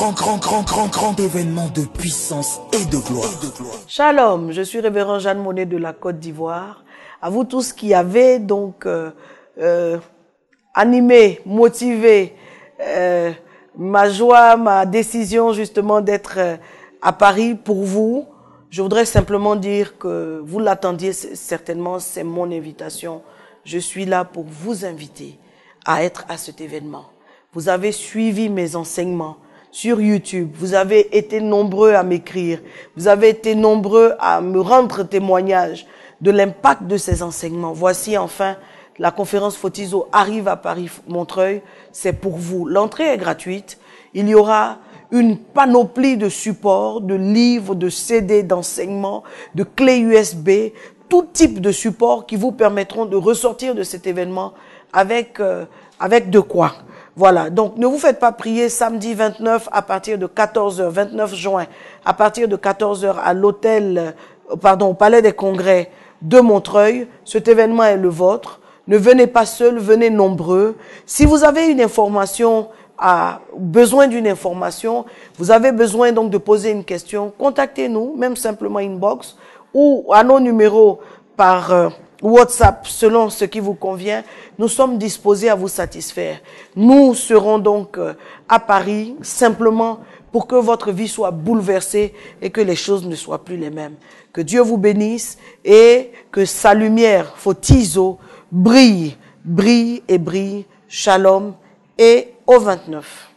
grand, grand, grand, grand, grand événement de puissance et de gloire. Shalom, je suis révérend Jeanne Monet de la Côte d'Ivoire. À vous tous qui avez donc euh, euh, animé, motivé euh, ma joie, ma décision justement d'être à Paris pour vous. Je voudrais simplement dire que vous l'attendiez certainement, c'est mon invitation. Je suis là pour vous inviter à être à cet événement. Vous avez suivi mes enseignements sur YouTube. Vous avez été nombreux à m'écrire. Vous avez été nombreux à me rendre témoignage de l'impact de ces enseignements. Voici enfin la conférence Fotizo arrive à Paris Montreuil. C'est pour vous. L'entrée est gratuite. Il y aura une panoplie de supports, de livres, de CD, d'enseignements, de clés USB, tout type de supports qui vous permettront de ressortir de cet événement avec euh, avec de quoi voilà, donc ne vous faites pas prier samedi 29 à partir de 14h, 29 juin, à partir de 14h à l'hôtel, euh, pardon, au Palais des Congrès de Montreuil. Cet événement est le vôtre. Ne venez pas seul, venez nombreux. Si vous avez une information, à, besoin d'une information, vous avez besoin donc de poser une question, contactez-nous, même simplement inbox, ou à nos numéros par... Euh, WhatsApp selon ce qui vous convient. Nous sommes disposés à vous satisfaire. Nous serons donc euh, à Paris simplement pour que votre vie soit bouleversée et que les choses ne soient plus les mêmes. Que Dieu vous bénisse et que sa lumière, tiseaux brille, brille et brille. Shalom et au 29.